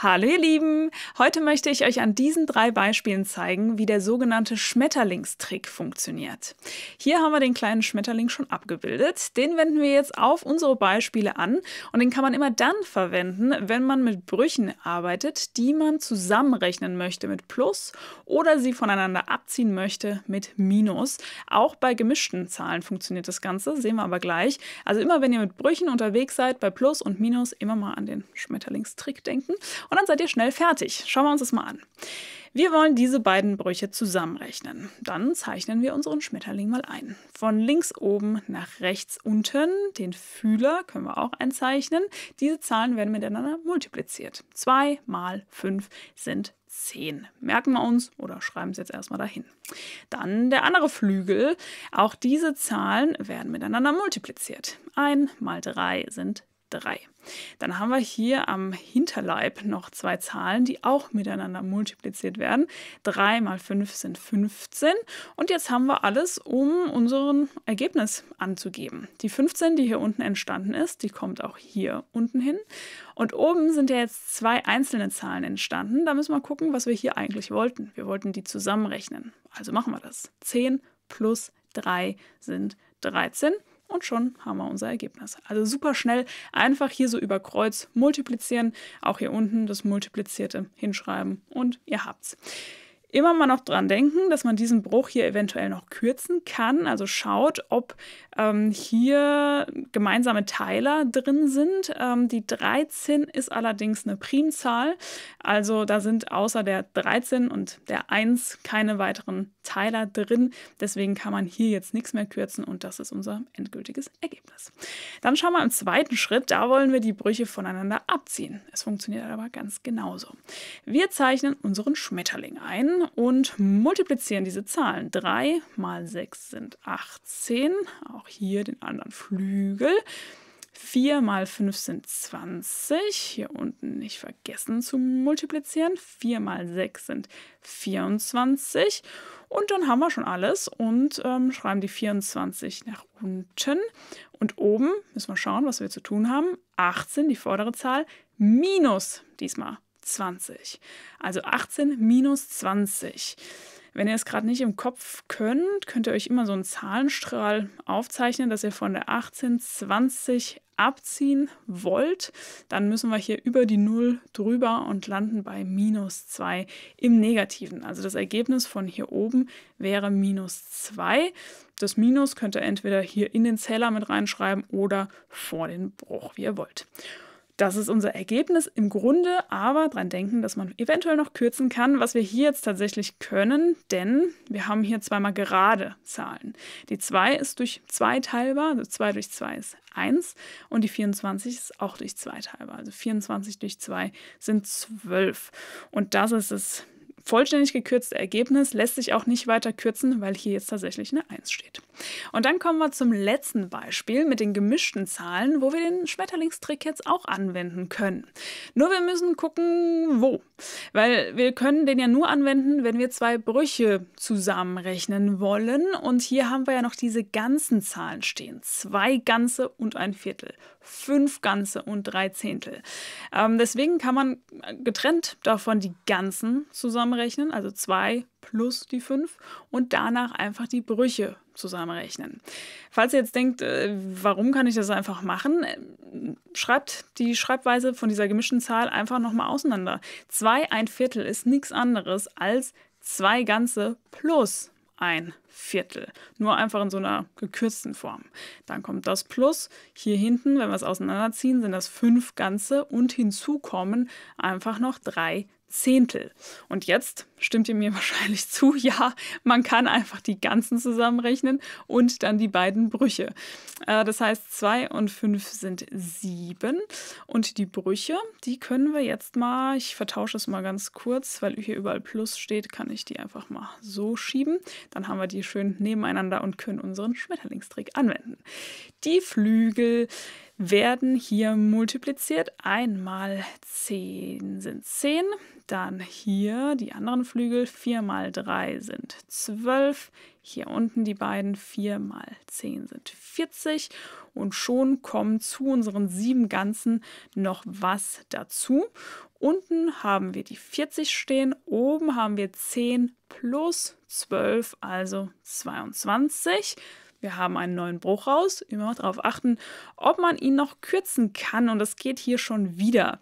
Hallo ihr Lieben! Heute möchte ich euch an diesen drei Beispielen zeigen, wie der sogenannte Schmetterlingstrick funktioniert. Hier haben wir den kleinen Schmetterling schon abgebildet. Den wenden wir jetzt auf unsere Beispiele an und den kann man immer dann verwenden, wenn man mit Brüchen arbeitet, die man zusammenrechnen möchte mit Plus oder sie voneinander abziehen möchte mit Minus. Auch bei gemischten Zahlen funktioniert das Ganze, sehen wir aber gleich. Also immer wenn ihr mit Brüchen unterwegs seid, bei Plus und Minus immer mal an den Schmetterlingstrick denken und dann seid ihr schnell fertig. Schauen wir uns das mal an. Wir wollen diese beiden Brüche zusammenrechnen. Dann zeichnen wir unseren Schmetterling mal ein. Von links oben nach rechts unten, den Fühler können wir auch einzeichnen. Diese Zahlen werden miteinander multipliziert. 2 mal 5 sind 10. Merken wir uns oder schreiben es jetzt erstmal dahin. Dann der andere Flügel. Auch diese Zahlen werden miteinander multipliziert. 1 mal 3 sind 10. 3. Dann haben wir hier am Hinterleib noch zwei Zahlen, die auch miteinander multipliziert werden. 3 mal 5 sind 15. Und jetzt haben wir alles, um unseren Ergebnis anzugeben. Die 15, die hier unten entstanden ist, die kommt auch hier unten hin. Und oben sind ja jetzt zwei einzelne Zahlen entstanden. Da müssen wir gucken, was wir hier eigentlich wollten. Wir wollten die zusammenrechnen. Also machen wir das. 10 plus 3 sind 13 und schon haben wir unser Ergebnis. Also super schnell, einfach hier so über Kreuz multiplizieren, auch hier unten das Multiplizierte hinschreiben und ihr habt's immer mal noch dran denken, dass man diesen Bruch hier eventuell noch kürzen kann. Also schaut, ob ähm, hier gemeinsame Teiler drin sind. Ähm, die 13 ist allerdings eine Primzahl. Also da sind außer der 13 und der 1 keine weiteren Teiler drin. Deswegen kann man hier jetzt nichts mehr kürzen und das ist unser endgültiges Ergebnis. Dann schauen wir im zweiten Schritt. Da wollen wir die Brüche voneinander abziehen. Es funktioniert aber ganz genauso. Wir zeichnen unseren Schmetterling ein und multiplizieren diese Zahlen. 3 mal 6 sind 18, auch hier den anderen Flügel. 4 mal 5 sind 20, hier unten nicht vergessen zu multiplizieren. 4 mal 6 sind 24 und dann haben wir schon alles und ähm, schreiben die 24 nach unten. Und oben müssen wir schauen, was wir zu tun haben. 18, die vordere Zahl, minus diesmal 20. Also 18 minus 20. Wenn ihr es gerade nicht im Kopf könnt, könnt ihr euch immer so einen Zahlenstrahl aufzeichnen, dass ihr von der 18 20 abziehen wollt. Dann müssen wir hier über die 0 drüber und landen bei minus 2 im Negativen. Also das Ergebnis von hier oben wäre minus 2. Das Minus könnt ihr entweder hier in den Zähler mit reinschreiben oder vor den Bruch, wie ihr wollt. Das ist unser Ergebnis im Grunde, aber daran denken, dass man eventuell noch kürzen kann, was wir hier jetzt tatsächlich können, denn wir haben hier zweimal gerade Zahlen. Die 2 ist durch 2 teilbar, also 2 durch 2 ist 1 und die 24 ist auch durch 2 teilbar. Also 24 durch 2 sind 12 und das ist es vollständig gekürzte Ergebnis lässt sich auch nicht weiter kürzen, weil hier jetzt tatsächlich eine 1 steht. Und dann kommen wir zum letzten Beispiel mit den gemischten Zahlen, wo wir den Schmetterlingstrick jetzt auch anwenden können. Nur wir müssen gucken, wo. Weil wir können den ja nur anwenden, wenn wir zwei Brüche zusammenrechnen wollen. Und hier haben wir ja noch diese ganzen Zahlen stehen. Zwei ganze und ein Viertel fünf Ganze und drei Zehntel. Ähm, deswegen kann man äh, getrennt davon die Ganzen zusammenrechnen, also zwei plus die fünf und danach einfach die Brüche zusammenrechnen. Falls ihr jetzt denkt, äh, warum kann ich das einfach machen, äh, schreibt die Schreibweise von dieser gemischten Zahl einfach nochmal auseinander. Zwei ein Viertel ist nichts anderes als zwei Ganze plus ein Viertel. Nur einfach in so einer gekürzten Form. Dann kommt das Plus. Hier hinten, wenn wir es auseinanderziehen, sind das fünf Ganze und hinzu kommen einfach noch drei Zehntel. Und jetzt stimmt ihr mir wahrscheinlich zu, ja, man kann einfach die ganzen zusammenrechnen und dann die beiden Brüche. Äh, das heißt, 2 und 5 sind 7 und die Brüche, die können wir jetzt mal, ich vertausche es mal ganz kurz, weil hier überall Plus steht, kann ich die einfach mal so schieben. Dann haben wir die die schön nebeneinander und können unseren Schmetterlingstrick anwenden. Die Flügel werden hier multipliziert. Einmal 10 sind 10, dann hier die anderen Flügel 4 mal 3 sind 12. Hier unten die beiden 4 mal 10 sind 40. Und schon kommen zu unseren sieben Ganzen noch was dazu. Unten haben wir die 40 stehen, oben haben wir 10 plus 12, also 22. Wir haben einen neuen Bruch raus. Immer darauf achten, ob man ihn noch kürzen kann. Und das geht hier schon wieder.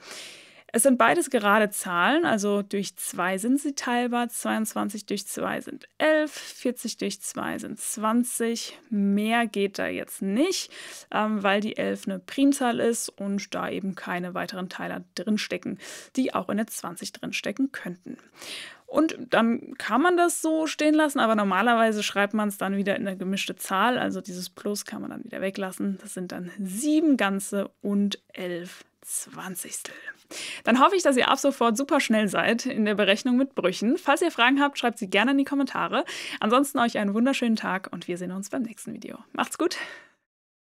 Es sind beides gerade Zahlen, also durch 2 sind sie teilbar, 22 durch 2 sind 11, 40 durch 2 sind 20. Mehr geht da jetzt nicht, ähm, weil die 11 eine Primzahl ist und da eben keine weiteren Teiler drinstecken, die auch in der 20 drinstecken könnten. Und dann kann man das so stehen lassen, aber normalerweise schreibt man es dann wieder in eine gemischte Zahl. Also dieses Plus kann man dann wieder weglassen. Das sind dann sieben ganze und elf Zwanzigstel. Dann hoffe ich, dass ihr ab sofort super schnell seid in der Berechnung mit Brüchen. Falls ihr Fragen habt, schreibt sie gerne in die Kommentare. Ansonsten euch einen wunderschönen Tag und wir sehen uns beim nächsten Video. Macht's gut!